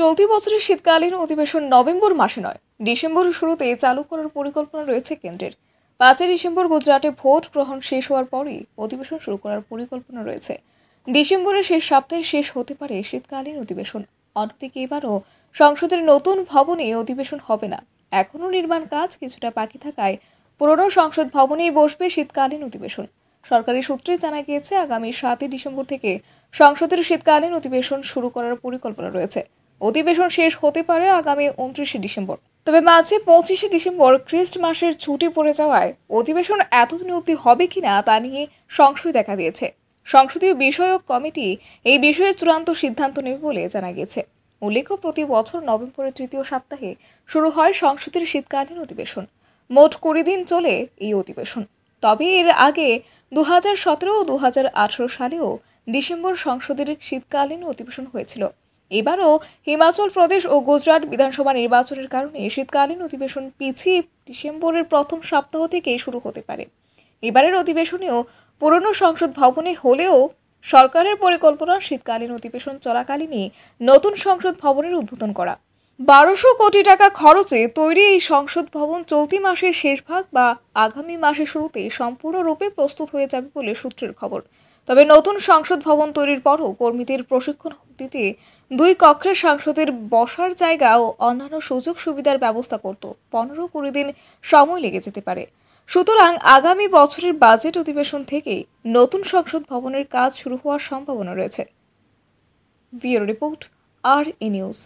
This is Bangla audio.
চলতি বছরের শীতকালীন অধিবেশন নভেম্বর মাসে নয় ডিসেম্বরের শুরুতে চালু করার পরিকল্পনা রয়েছে কেন্দ্রের পাঁচই ডিসেম্বর গুজরাটে ভোট গ্রহণ শেষ হওয়ার পরই অধিবেশন শুরু করার পরিকল্পনা রয়েছে ডিসেম্বরের শেষ সপ্তাহে শেষ হতে পারে শীতকালীন অধিবেশন অন্যদিকে এবারও সংসদের নতুন ভবনে অধিবেশন হবে না এখনও নির্মাণ কাজ কিছুটা বাকি থাকায় পুরনো সংসদ ভবনেই বসবে শীতকালীন অধিবেশন সরকারি সূত্রে জানা গিয়েছে আগামী সাতই ডিসেম্বর থেকে সংসদের শীতকালীন অধিবেশন শুরু করার পরিকল্পনা রয়েছে অধিবেশন শেষ হতে পারে আগামী উনত্রিশে ডিসেম্বর তবে মাঝে পঁচিশে ডিসেম্বর খ্রিস্ট মাসের ছুটি পড়ে যাওয়ায় অধিবেশন এতদিন অবধি হবে কিনা তা নিয়ে সংশয় দেখা দিয়েছে সংসদীয় বিষয়ক কমিটি এই বিষয়ে চূড়ান্ত সিদ্ধান্ত নেবে বলে জানা গেছে উল্লেখ্য প্রতি বছর নভেম্বরের তৃতীয় সপ্তাহে শুরু হয় সংসদের শীতকালীন অধিবেশন মোট কুড়ি দিন চলে এই অধিবেশন তবে এর আগে দু হাজার সতেরো ও দু সালেও ডিসেম্বর সংসদের শীতকালীন অধিবেশন হয়েছিল এবারও হিমাচল প্রদেশ ও গুজরাট বিধানসভা নির্বাচনের কারণে শীতকালীন অধিবেশন পিছিয়ে ডিসেম্বরের প্রথম সপ্তাহ থেকে শুরু হতে পারে এবারের অধিবেশনেও পুরনো সংসদ ভবনে হলেও সরকারের পরিকল্পনা শীতকালীন অধিবেশন চলাকালীনই নতুন সংসদ ভবনের উদ্বোধন করা বারোশো কোটি টাকা খরচে তৈরি এই সংসদ ভবন চলতি মাসের শেষ ভাগ বা আগামী মাসের শুরুতে সম্পূর্ণরূপে প্রস্তুত হয়ে যাবে বলে সূত্রের খবর তবে নতুন সংসদ ভবন তৈরির পরও কর্মীদের প্রশিক্ষণ দিতে দুই কক্ষের সাংসদের বসার জায়গা ও অন্যান্য সুযোগ সুবিধার ব্যবস্থা করত পনেরো কুড়ি দিন সময় লেগে যেতে পারে সুতরাং আগামী বছরের বাজেট অধিবেশন থেকে নতুন সংসদ ভবনের কাজ শুরু হওয়ার সম্ভাবনা রয়েছে রিপোর্ট আর ই নিউজ